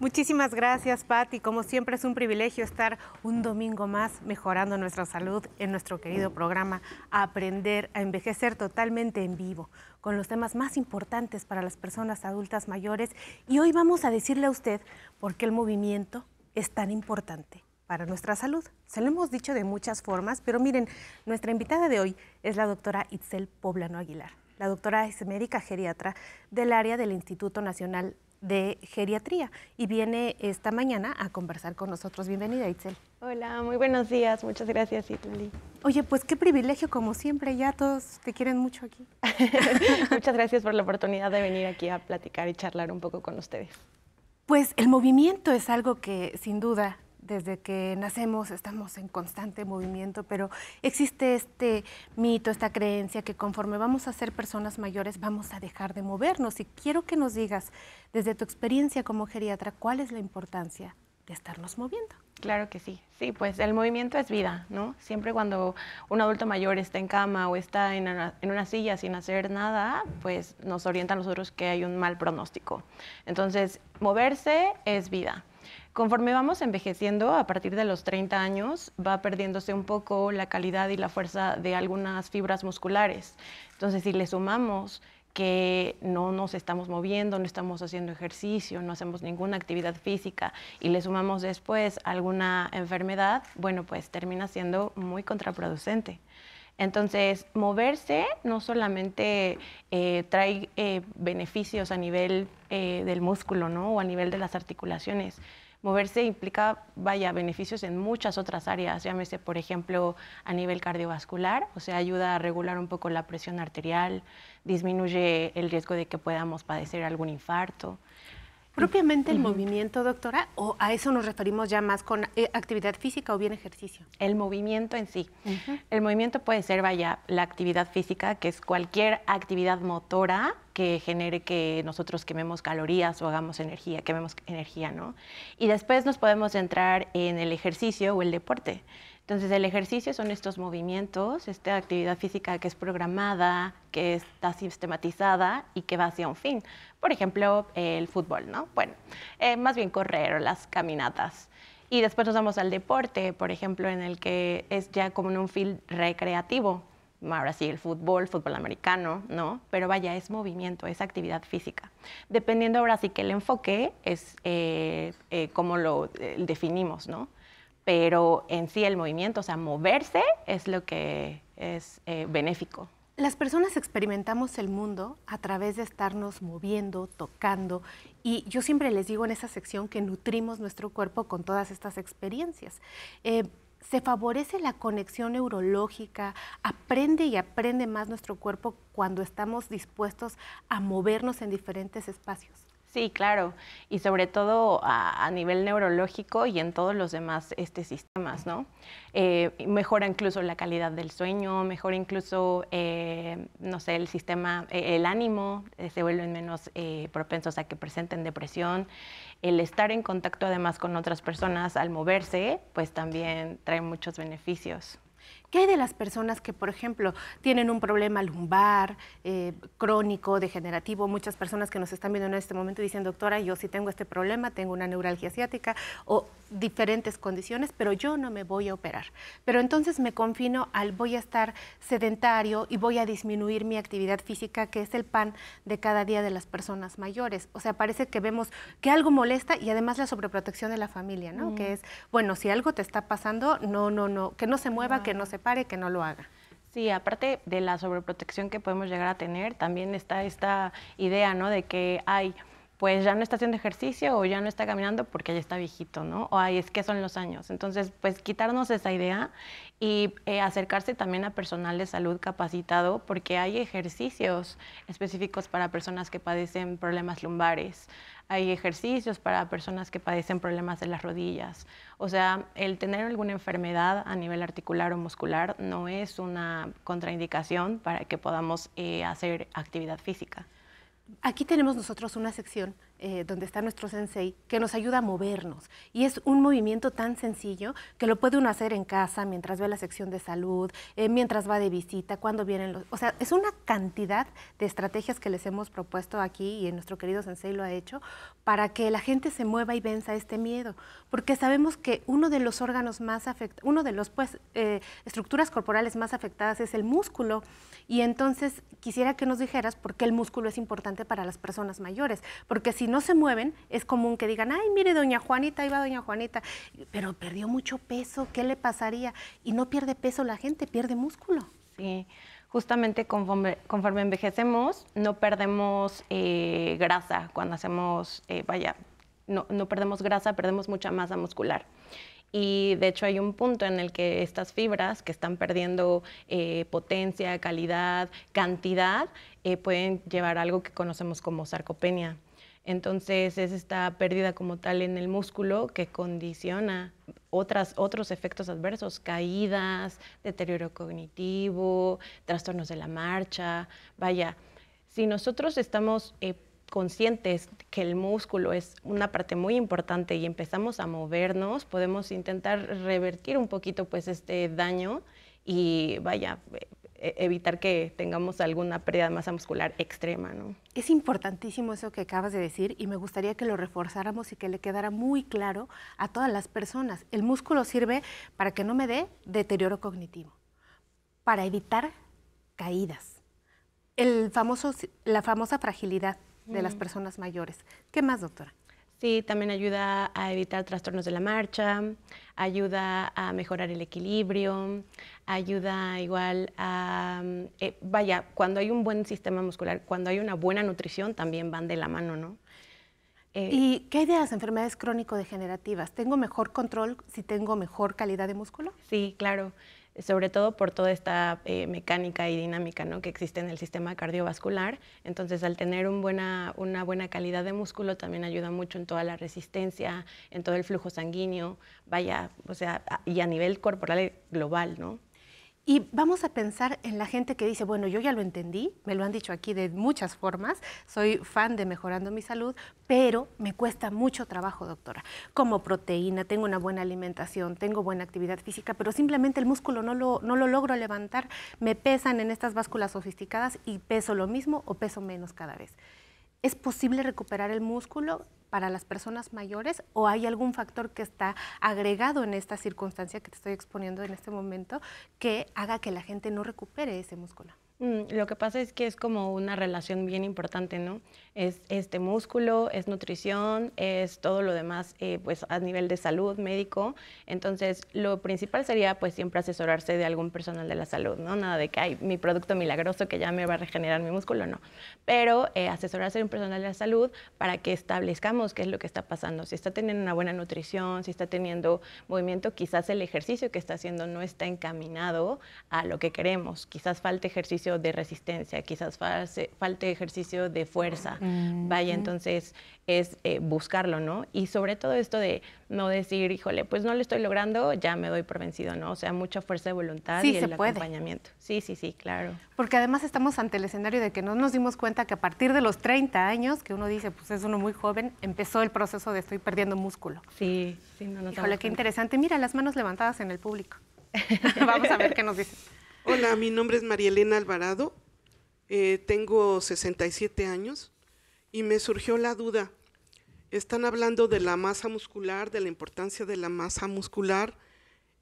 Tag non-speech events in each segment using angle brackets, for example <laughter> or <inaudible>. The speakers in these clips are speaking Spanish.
Muchísimas gracias, Patti. Como siempre es un privilegio estar un domingo más mejorando nuestra salud en nuestro querido programa Aprender a envejecer totalmente en vivo con los temas más importantes para las personas adultas mayores y hoy vamos a decirle a usted por qué el movimiento es tan importante para nuestra salud. Se lo hemos dicho de muchas formas, pero miren, nuestra invitada de hoy es la doctora Itzel Poblano Aguilar. La doctora es médica geriatra del área del Instituto Nacional de Geriatría y viene esta mañana a conversar con nosotros. Bienvenida, Itzel. Hola, muy buenos días. Muchas gracias, Itzel. Oye, pues qué privilegio, como siempre, ya todos te quieren mucho aquí. <laughs> Muchas gracias por la oportunidad de venir aquí a platicar y charlar un poco con ustedes. Pues el movimiento es algo que sin duda desde que nacemos estamos en constante movimiento, pero existe este mito, esta creencia que conforme vamos a ser personas mayores vamos a dejar de movernos. Y quiero que nos digas, desde tu experiencia como geriatra, cuál es la importancia de estarnos moviendo. Claro que sí, sí, pues el movimiento es vida, ¿no? Siempre cuando un adulto mayor está en cama o está en una, silla sin hacer nada, pues nos orientan a nosotros que hay un mal pronóstico. Entonces, moverse es vida. Conforme vamos envejeciendo, a partir de los 30 años, va perdiéndose un poco la calidad y la fuerza de algunas fibras musculares. Entonces, si le sumamos que no nos estamos moviendo, no estamos haciendo ejercicio, no hacemos ninguna actividad física y le sumamos después alguna enfermedad, bueno, pues termina siendo muy contraproducente. Entonces, moverse no solamente eh, trae eh, beneficios a nivel eh, del músculo, ¿no? O a nivel de las articulaciones, moverse implica, vaya, beneficios en muchas otras áreas, llámese, por ejemplo, a nivel cardiovascular, o sea, ayuda a regular un poco la presión arterial, disminuye el riesgo de que podamos padecer algún infarto. ¿Propiamente el movimiento, doctora? ¿O a eso nos referimos ya más con eh, actividad física o bien ejercicio? El movimiento en sí. El movimiento puede ser, vaya, la actividad física, que es cualquier actividad motora que genere que nosotros quememos calorías o hagamos energía, quememos energía, ¿no? Y después nos podemos entrar en el ejercicio o el deporte. Entonces el ejercicio son estos movimientos, esta actividad física que es programada, que está sistematizada y que va hacia un fin. Por ejemplo, el fútbol, ¿no? Bueno, eh, más bien correr o las caminatas. Y después nos vamos al deporte, por ejemplo, en el que es ya como en un film recreativo, ahora sí, el fútbol, fútbol americano, ¿no? Pero vaya, es movimiento, es actividad física. Dependiendo ahora sí que el enfoque es eh, eh cómo lo eh, definimos, ¿no? Pero en sí el movimiento, o sea, moverse es lo que es eh, benéfico. Las personas experimentamos el mundo a través de estarnos moviendo, tocando, y yo siempre les digo en esa sección que nutrimos nuestro cuerpo con todas estas experiencias se favorece la conexión neurológica, aprende y aprende más nuestro cuerpo cuando estamos dispuestos a movernos en diferentes espacios. Sí, claro, y sobre todo a, nivel neurológico y en todos los demás este, sistemas, ¿no? Eh, mejora incluso la calidad del sueño, mejora incluso, eh, no sé, el sistema, e, el ánimo, eh, se vuelven menos propensos a que presenten depresión. El estar en contacto además con otras personas al moverse, pues también trae muchos beneficios. ¿Qué hay de las personas que, por ejemplo, tienen un problema lumbar, eh, crónico, degenerativo? Muchas personas que nos están viendo en este momento dicen, doctora, yo sí tengo este problema, tengo una neuralgia asiática o diferentes condiciones, pero yo no me voy a operar. Pero entonces me confino al voy a estar sedentario y voy a disminuir mi actividad física, que es el pan de cada día de las personas mayores. O sea, parece que vemos que algo molesta y además la sobreprotección de la familia, ¿no? Que mm. es, bueno, si algo te está pasando, no, no, no, que no se mueva, que no se pare que no lo haga. Sí, aparte de la sobreprotección que podemos llegar a tener, también está esta idea, ¿no? De que hay pues ya no está haciendo ejercicio o ya no está caminando porque ya está viejito, ¿no? O ay, es que son los años. Entonces, pues quitarnos esa idea y eh, acercarse también a personal de salud capacitado porque hay ejercicios específicos para personas que padecen problemas lumbares, hay ejercicios para personas que padecen problemas de las rodillas. O sea, el tener alguna enfermedad a nivel articular o muscular no es una contraindicación para que podamos eh, hacer actividad física. Aquí tenemos nosotros una sección eh, donde está nuestro sensei, que nos ayuda a movernos. Y es un movimiento tan sencillo que lo puede uno hacer en casa mientras ve la sección de salud, eh, mientras va de visita, cuando vienen los... O sea, es una cantidad de estrategias que les hemos propuesto aquí y nuestro querido sensei lo ha hecho para que la gente se mueva y venza este miedo. Porque sabemos que uno de los órganos más afectados, uno de los pues, eh, estructuras corporales más afectadas es el músculo. Y entonces quisiera que nos dijeras por qué el músculo es importante para las personas mayores. Porque si no se mueven, es común que digan, ay, mire, doña Juanita, ahí va doña Juanita, pero perdió mucho peso, ¿qué le pasaría? Y no pierde peso la gente, pierde músculo. Sí, justamente conforme, envejecemos, no perdemos eh, grasa cuando hacemos, eh, vaya, no, perdemos grasa, perdemos mucha masa muscular. Y de hecho hay un punto en el que estas fibras que están perdiendo eh, potencia, calidad, cantidad, pueden llevar algo que conocemos como sarcopenia. Entonces es esta pérdida como tal en el músculo que condiciona otros efectos adversos, caídas, deterioro cognitivo, trastornos de la marcha. Vaya, si nosotros estamos eh, conscientes que el músculo es una parte muy importante y empezamos a movernos, podemos intentar revertir un poquito pues este daño y vaya, e, evitar que tengamos alguna pérdida de masa muscular extrema. ¿no? Es importantísimo eso que acabas de decir y me gustaría que lo reforzáramos y que le quedara muy claro a todas las personas. El músculo sirve para que no me dé deterioro cognitivo, para evitar caídas, la famosa fragilidad de las mm. personas mayores. ¿Qué más, doctora? Sí, también ayuda a evitar trastornos de la marcha, ayuda a mejorar el equilibrio, ayuda igual a... Mm, eh, vaya, cuando hay un buen sistema muscular, cuando hay una buena nutrición, también van de la mano, ¿no? Eh, ¿Y qué hay de las enfermedades crónico-degenerativas? ¿Tengo mejor control si tengo mejor calidad de músculo? Sí, claro sobre todo por toda esta eh, mecánica y dinámica que existe en el sistema cardiovascular. Entonces, al tener una buena calidad de músculo también ayuda mucho en toda la resistencia, en todo el flujo sanguíneo, vaya, y a nivel corporal global, ¿no? Y vamos a pensar en la gente que dice, bueno, yo ya lo entendí, me lo han dicho aquí de muchas formas, soy fan de mejorando mi salud, pero me cuesta mucho trabajo, doctora. Como proteína, tengo una buena alimentación, tengo buena actividad física, pero simplemente el músculo no lo, no lo logro levantar, me pesan en estas básculas sofisticadas y peso lo mismo o peso menos cada vez. ¿Es posible recuperar el músculo? para las personas mayores o hay algún factor que está agregado en esta circunstancia que te estoy exponiendo en este momento que haga que la gente no recupere ese músculo? Mm, lo que pasa es que es como una relación bien importante, ¿no? es este músculo, es nutrición, es todo lo demás, eh, pues a nivel de salud médico. Entonces, lo principal sería, pues siempre asesorarse de algún personal de la salud, ¿no? Nada de que hay mi producto milagroso que ya me va a regenerar mi músculo, no. Pero eh, asesorarse de un personal de la salud para que establezcamos qué es lo que está pasando. Si está teniendo una buena nutrición, si está teniendo movimiento, quizás el ejercicio que está haciendo no está encaminado a lo que queremos. Quizás falte ejercicio de resistencia, quizás falte, ejercicio de fuerza. Vaya, entonces es eh, buscarlo, ¿no? Y sobre todo esto de no decir, híjole, pues no lo estoy logrando, ya me doy por vencido, ¿no? O sea, mucha fuerza de voluntad y el acompañamiento. Sí, sí, sí, claro. Porque además estamos ante el escenario de que no nos dimos cuenta que a partir de los 30 años, que uno dice, pues es uno muy joven, empezó el proceso de estoy perdiendo músculo. Sí, sí, no nos Híjole, qué interesante. Mira, las manos levantadas en el público. <laughs> <laughs> Vamos a ver qué nos dicen. Hola, mi nombre es María Elena Alvarado. Eh, tengo 67 años y me surgió la duda. Están hablando de la masa muscular, de la importancia de la masa muscular,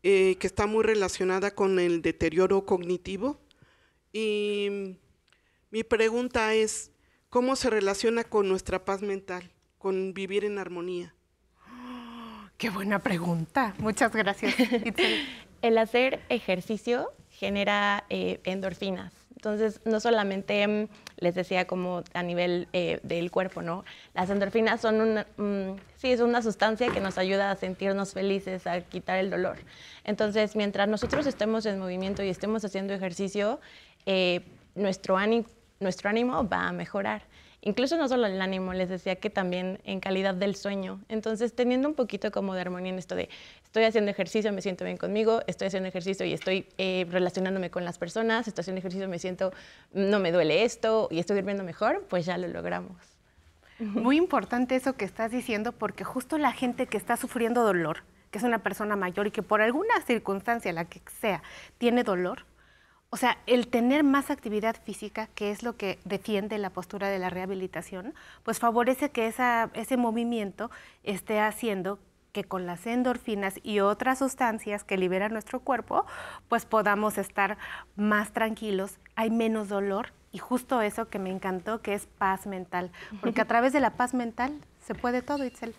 eh, que está muy relacionada con el deterioro cognitivo. Y mi pregunta es, ¿cómo se relaciona con nuestra paz mental, con vivir en armonía? <gasps> qué buena pregunta. Muchas gracias. <laughs> el hacer ejercicio genera eh, endorfinas entonces, no solamente mm, les decía como a nivel eh, del cuerpo, ¿no? Las endorfinas son una, mm, sí, es una sustancia que nos ayuda a sentirnos felices, a quitar el dolor. Entonces, mientras nosotros estemos en movimiento y estemos haciendo ejercicio, eh, nuestro, ánimo, nuestro ánimo va a mejorar incluso no solo el ánimo, les decía que también en calidad del sueño. Entonces, teniendo un poquito como de armonía en esto de estoy haciendo ejercicio, me siento bien conmigo, estoy haciendo ejercicio y estoy eh, relacionándome con las personas, estoy haciendo ejercicio, me siento, no me duele esto y estoy durmiendo mejor, pues ya lo logramos. <laughs> Muy importante eso que estás diciendo porque justo la gente que está sufriendo dolor, que es una persona mayor y que por alguna circunstancia, la que sea, tiene dolor, o sea, el tener más actividad física, que es lo que defiende la postura de la rehabilitación, pues favorece que esa, ese movimiento esté haciendo que con las endorfinas y otras sustancias que libera nuestro cuerpo, pues podamos estar más tranquilos, hay menos dolor y justo eso que me encantó, que es paz mental, porque a <laughs> través de la paz mental se puede todo, Itzel.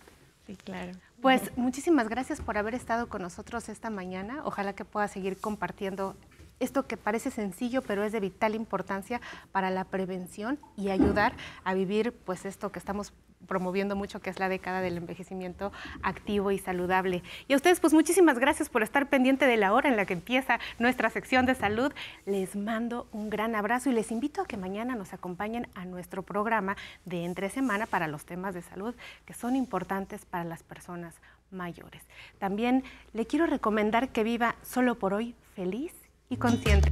Sí, claro. Pues muchísimas gracias por haber estado con nosotros esta mañana. Ojalá que pueda seguir compartiendo esto que parece sencillo, pero es de vital importancia para la prevención y ayudar a vivir pues esto que estamos promoviendo mucho, que es la década del envejecimiento activo y saludable. Y a ustedes, pues muchísimas gracias por estar pendiente de la hora en la que empieza nuestra sección de salud. Les mando un gran abrazo y les invito a que mañana nos acompañen a nuestro programa de entre semana para los temas de salud que son importantes para las personas mayores. También le quiero recomendar que viva solo por hoy feliz y consciente.